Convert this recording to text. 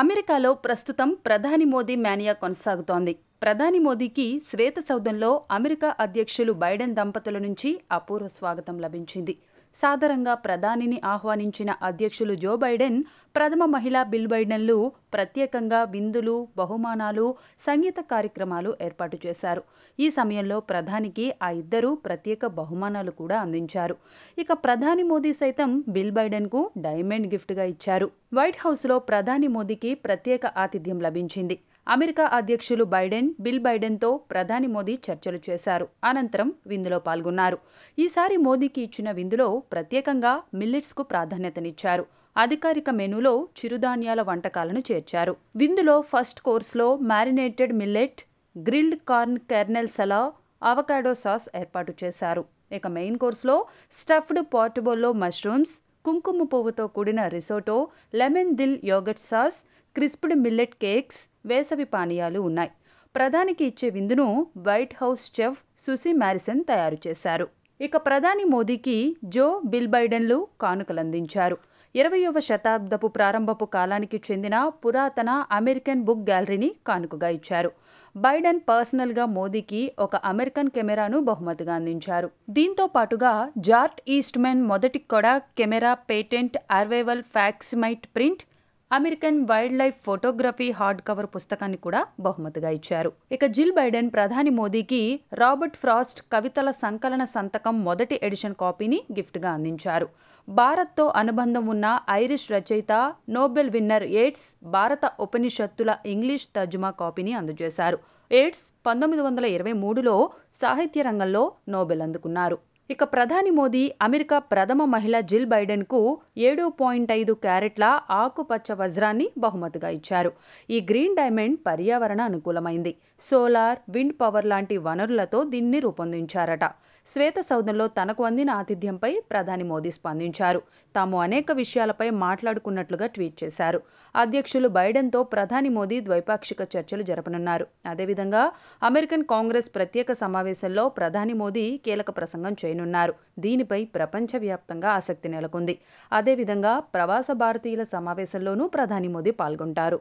అమెరికాలో ప్రస్తుతం ప్రధాని మోదీ మేనియా కొనసాగుతోంది ప్రధాని మోదీకి శ్వేత సౌధంలో అమెరికా అధ్యక్షులు బైడెన్ దంపతుల నుంచి అపూర్వ స్వాగతం లభించింది సాదరంగా ప్రధానిని ఆహ్వానించిన అధ్యక్షులు జో బైడెన్ ప్రథమ మహిళా బిల్ బైడెన్లు ప్రత్యేకంగా విందులు బహుమానాలు సంగీత కార్యక్రమాలు ఏర్పాటు చేశారు ఈ సమయంలో ప్రధానికి ఆ ఇద్దరు ప్రత్యేక బహుమానాలు కూడా అందించారు ఇక ప్రధాని మోదీ సైతం బిల్ బైడెన్కు డైమండ్ గిఫ్ట్గా ఇచ్చారు వైట్ హౌస్లో ప్రధాని మోదీకి ప్రత్యేక ఆతిథ్యం లభించింది అమెరికా అధ్యక్షులు బైడెన్ బిల్ బైడెన్తో ప్రధాని మోదీ చర్చలు చేశారు అనంతరం విందులో పాల్గొన్నారు ఈసారి మోదీకి ఇచ్చిన విందులో ప్రత్యేకంగా మిల్లెట్స్కు ప్రాధాన్యతనిచ్చారు అధికారిక మెనూలో చిరుధాన్యాల వంటకాలను చేర్చారు విందులో ఫస్ట్ కోర్స్లో marinated millet grilled corn kernel salad avocado sauce ఏర్పాటు చేశారు ఇక మెయిన్ కోర్స్లో స్టఫ్డ్ పోర్టబోల్లో మష్రూమ్స్ కుంకుమ పువ్వుతో కూడిన risotto lemon dill yogurt sauce crisped millet cakes వేసవి పానీయాలు ఉన్నాయి ప్రధానికి ఇచ్చే విందును White House chef Susie Morrison తయారు చేశారు ఇక ప్రధాని మోదీకి జో బిల్ బైడెన్లు కానుకలందించారు ఇరవయవ శతాబ్దపు ప్రారంభపు కాలానికి చెందిన పురాతన అమెరికన్ బుక్ గ్యాలరీని కానుకగా ఇచ్చారు బైడెన్ పర్సనల్గా మోదీకి ఒక అమెరికన్ కెమెరాను బహుమతిగా అందించారు దీంతో పాటుగా జార్ట్ ఈస్ట్మెన్ మొదటి కొడా కెమెరా పేటెంట్ అర్వైవల్ facsimile print American wildlife photography hardcover పుస్తకాన్ని కూడా బహుమతిగా ఇచ్చారు ఇక జిల్ బైడెన్ ప్రధాని మోదీకి రాబర్ట్ ఫ్రాస్ట్ కవితల సంకలన సంతకం మొదటి ఎడిషన్ కాపీని గిఫ్ట్గా అందించారు భారత్తో అనుబంధం ఉన్న ఐరిష్ రచయిత నోబెల్ విన్నర్ ఎయిడ్స్ భారత ఉపనిషత్తుల ఇంగ్లీష్ తర్జుమా కాపీని అందజేశారు ఎయిడ్స్ పంతొమ్మిది వందల ఇరవై మూడులో సాహిత్య రంగంలో నోబెల్ అందుకున్నారు ఇక ప్రధాని మోదీ అమెరికా ప్రథమ మహిళ జిల్ బైడెన్కు ఏడు పాయింట్ ఐదు క్యారెట్ల ఆకుపచ్చ వజ్రాన్ని బహుమతిగా ఇచ్చారు ఈ గ్రీన్ డైమండ్ పర్యావరణ అనుకూలమైంది సోలార్ విండ్ పవర్ లాంటి వనరులతో దీన్ని రూపొందించారట శ్వేత సౌధంలో తనకు అందిన ఆతిథ్యంపై ప్రధాని మోదీ స్పందించారు తాము అనేక విషయాలపై మాట్లాడుకున్నట్లుగా ట్వీట్ చేశారు అధ్యక్షులు బైడెన్తో ప్రధాని మోదీ ద్వైపాక్షిక చర్చలు జరపనున్నారు అదేవిధంగా అమెరికన్ కాంగ్రెస్ ప్రత్యేక సమావేశంలో ప్రధాని మోదీ కీలక ప్రసంగం చేయనున్నారు చేయనున్నారు దీనిపై ప్రపంచవ్యాప్తంగా ఆసక్తి నెలకొంది అదేవిధంగా ప్రవాస భారతీయుల సమావేశంలోనూ ప్రధాని మోదీ పాల్గొంటారు